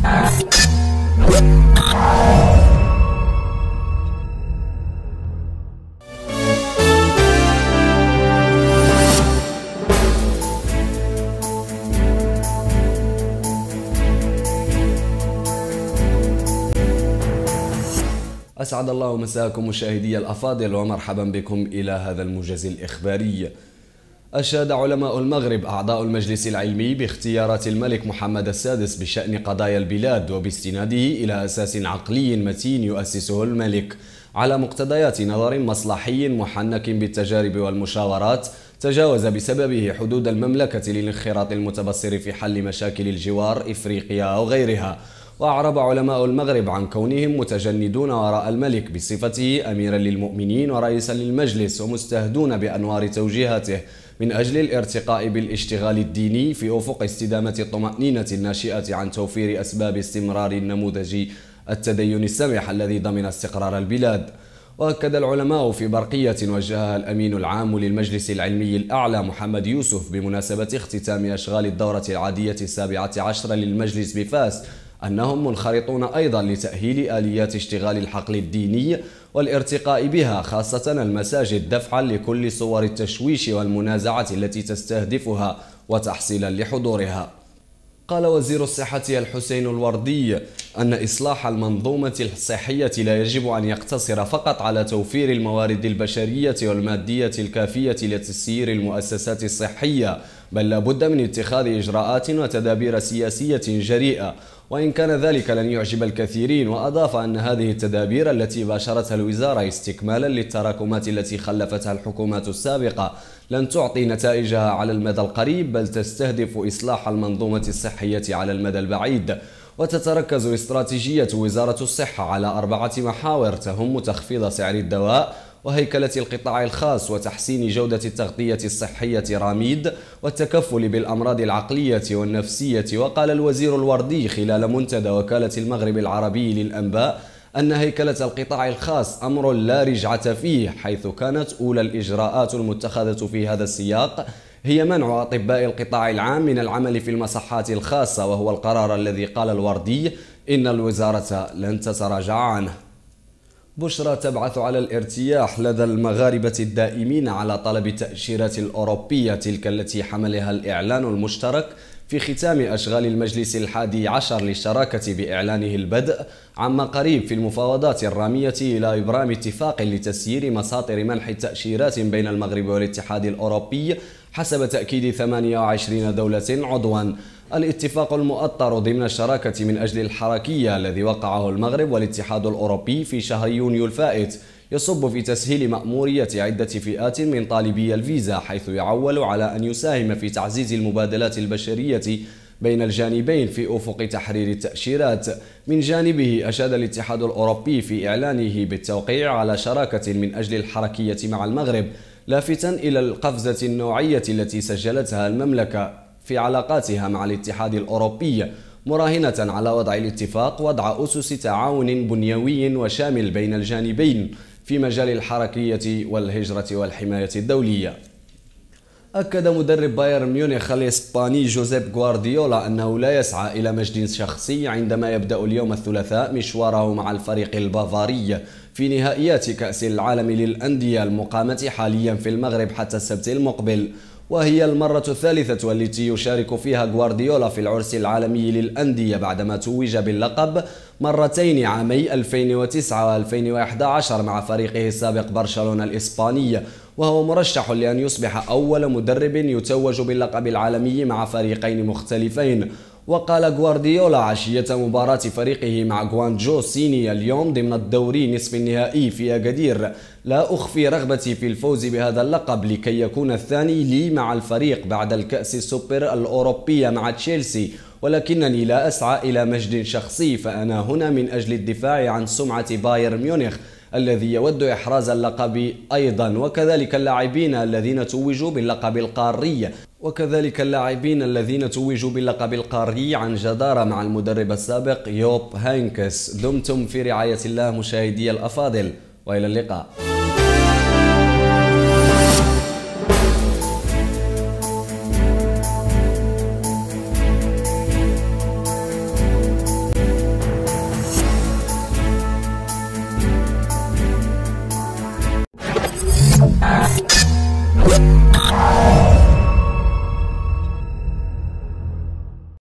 أسعد الله مساكم مشاهدي الأفاضل ومرحبا بكم إلى هذا الموجز الإخباري أشاد علماء المغرب أعضاء المجلس العلمي باختيارات الملك محمد السادس بشأن قضايا البلاد وباستناده إلى أساس عقلي متين يؤسسه الملك على مقتضيات نظر مصلحي محنك بالتجارب والمشاورات تجاوز بسببه حدود المملكة للانخراط المتبصر في حل مشاكل الجوار إفريقيا أو غيرها وأعرب علماء المغرب عن كونهم متجندون وراء الملك بصفته أميرا للمؤمنين ورئيسا للمجلس ومستهدون بأنوار توجيهاته من أجل الارتقاء بالاشتغال الديني في أفق استدامة الطمأنينة الناشئة عن توفير أسباب استمرار النموذج التدين السمح الذي ضمن استقرار البلاد وأكد العلماء في برقية وجهها الأمين العام للمجلس العلمي الأعلى محمد يوسف بمناسبة اختتام أشغال الدورة العادية السابعة عشر للمجلس بفاس أنهم منخرطون أيضا لتأهيل آليات اشتغال الحقل الديني والارتقاء بها خاصة المساجد دفعا لكل صور التشويش والمنازعة التي تستهدفها وتحصيلا لحضورها قال وزير الصحة الحسين الوردي أن إصلاح المنظومة الصحية لا يجب أن يقتصر فقط على توفير الموارد البشرية والمادية الكافية لتسيير المؤسسات الصحية بل لابد من اتخاذ إجراءات وتدابير سياسية جريئة وإن كان ذلك لن يعجب الكثيرين وأضاف أن هذه التدابير التي باشرتها الوزارة استكمالا للتراكمات التي خلفتها الحكومات السابقة لن تعطي نتائجها على المدى القريب بل تستهدف إصلاح المنظومة الصحية على المدى البعيد وتتركز استراتيجية وزارة الصحة على أربعة محاور تهم تخفيض سعر الدواء وهيكلة القطاع الخاص وتحسين جودة التغطية الصحية راميد والتكفل بالأمراض العقلية والنفسية وقال الوزير الوردي خلال منتدى وكالة المغرب العربي للأنباء أن هيكلة القطاع الخاص أمر لا رجعة فيه حيث كانت أولى الإجراءات المتخذة في هذا السياق هي منع أطباء القطاع العام من العمل في المصحات الخاصة وهو القرار الذي قال الوردي إن الوزارة لن تتراجع عنه بشرى تبعث على الارتياح لدى المغاربة الدائمين على طلب التأشيرات الأوروبية تلك التي حملها الإعلان المشترك في ختام أشغال المجلس الحادي عشر للشراكة بإعلانه البدء عما قريب في المفاوضات الرامية إلى إبرام اتفاق لتسيير مساطر منح التأشيرات بين المغرب والاتحاد الأوروبي حسب تأكيد 28 دولة عضواً الاتفاق المؤطر ضمن الشراكة من أجل الحركية الذي وقعه المغرب والاتحاد الأوروبي في شهر يونيو الفائت يصب في تسهيل مأمورية عدة فئات من طالبي الفيزا حيث يعول على أن يساهم في تعزيز المبادلات البشرية بين الجانبين في أفق تحرير التأشيرات من جانبه أشاد الاتحاد الأوروبي في إعلانه بالتوقيع على شراكة من أجل الحركية مع المغرب لافتا إلى القفزة النوعية التي سجلتها المملكة في علاقاتها مع الاتحاد الأوروبي مراهنة على وضع الاتفاق وضع أسس تعاون بنيوي وشامل بين الجانبين في مجال الحركية والهجرة والحماية الدولية أكد مدرب بايرن ميونخ الإسباني جوزيب غوارديولا أنه لا يسعى إلى مجد شخصي عندما يبدأ اليوم الثلاثاء مشواره مع الفريق البافاري في نهائيات كأس العالم للأندية المقامة حاليا في المغرب حتى السبت المقبل وهي المرة الثالثة التي يشارك فيها غوارديولا في العرس العالمي للأندية بعدما توج باللقب مرتين عامي 2009 و2011 مع فريقه السابق برشلونة الإسبانية وهو مرشح لأن يصبح أول مدرب يتوج باللقب العالمي مع فريقين مختلفين وقال غوارديولا عشية مباراة فريقه مع غوانجو سيني اليوم ضمن الدوري نصف النهائي في أكادير لا أخفي رغبتي في الفوز بهذا اللقب لكي يكون الثاني لي مع الفريق بعد الكأس السوبر الأوروبية مع تشيلسي ولكنني لا أسعى إلى مجد شخصي فأنا هنا من أجل الدفاع عن سمعة بايرن ميونخ الذي يود إحراز اللقب أيضا وكذلك اللاعبين الذين توجوا باللقب القاري وكذلك اللاعبين الذين توجوا باللقب القاري عن جدارة مع المدرب السابق يوب هانكس دمتم في رعاية الله مشاهدي الأفاضل وإلى اللقاء